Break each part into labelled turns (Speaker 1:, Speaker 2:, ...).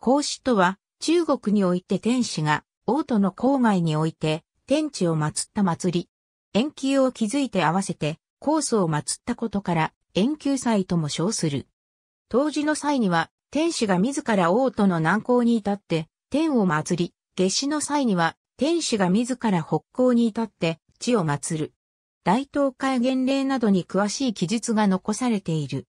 Speaker 1: 孔子とは、中国において天使が、王都の郊外において、天地を祀った祭り。遠球を築いて合わせて、コーを祀ったことから、遠球祭とも称する。当時の際には、天使が自ら王都の南港に至って、天を祀り、夏至の際には、天使が自ら北港に至って、地を祀る。大東海原令などに詳しい記述が残されている。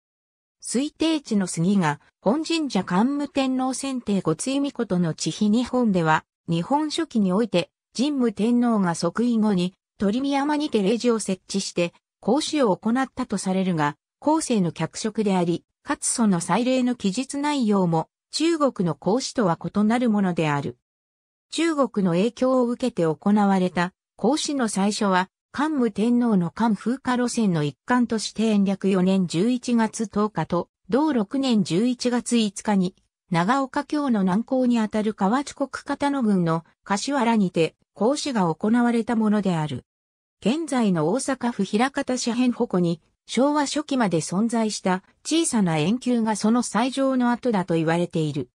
Speaker 1: 推定地の杉が、本神社桓武天皇選定後、つ弓ことの地比日本では、日本書紀において、神武天皇が即位後に、鳥見山にて霊寺を設置して、講師を行ったとされるが、後世の脚色であり、かつその祭礼の記述内容も、中国の孔子とは異なるものである。中国の影響を受けて行われた、孔子の最初は、関武天皇の関風化路線の一環として延暦4年11月10日と、同6年11月5日に、長岡京の南港にあたる河内国片野郡の柏原にて、講師が行われたものである。現在の大阪府平方市辺保護に、昭和初期まで存在した小さな円球がその最上の跡だと言われている。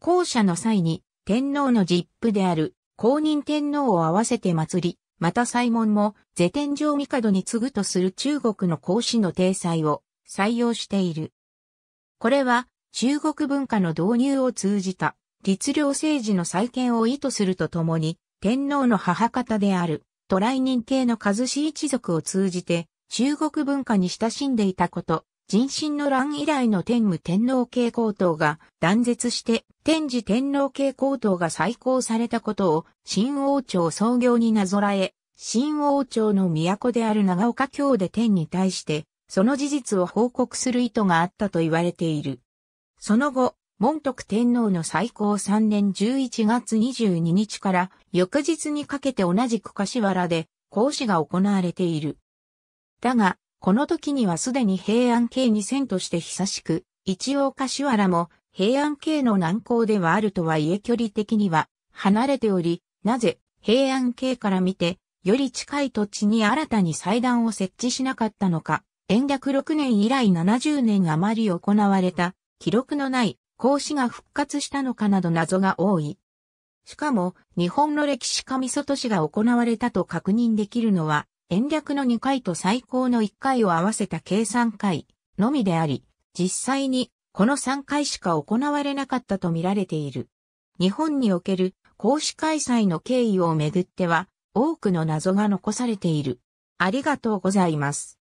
Speaker 1: 校舎の際に、天皇の実父である公認天皇を合わせて祭り、また西門も、是天上帝に次ぐとする中国の孔子の体裁を採用している。これは、中国文化の導入を通じた、律令政治の再建を意図するとともに、天皇の母方である、渡来人系の和氏一族を通じて、中国文化に親しんでいたこと、人心の乱以来の天武天皇系皇統が断絶して天智天皇系皇統が再興されたことを新王朝創業になぞらえ、新王朝の都である長岡京で天に対してその事実を報告する意図があったと言われている。その後、門徳天皇の最高3年11月22日から翌日にかけて同じく柏原で講師が行われている。だが、この時にはすでに平安京に遷として久しく、一応柏原も平安京の南港ではあるとはいえ距離的には離れており、なぜ平安京から見て、より近い土地に新たに祭壇を設置しなかったのか、延暦6年以来70年余り行われた、記録のない孔子が復活したのかなど謎が多い。しかも、日本の歴史上外都市が行われたと確認できるのは、延略の2回と最高の1回を合わせた計算回のみであり、実際にこの3回しか行われなかったと見られている。日本における公式開催の経緯をめぐっては、多くの謎が残されている。ありがとうございます。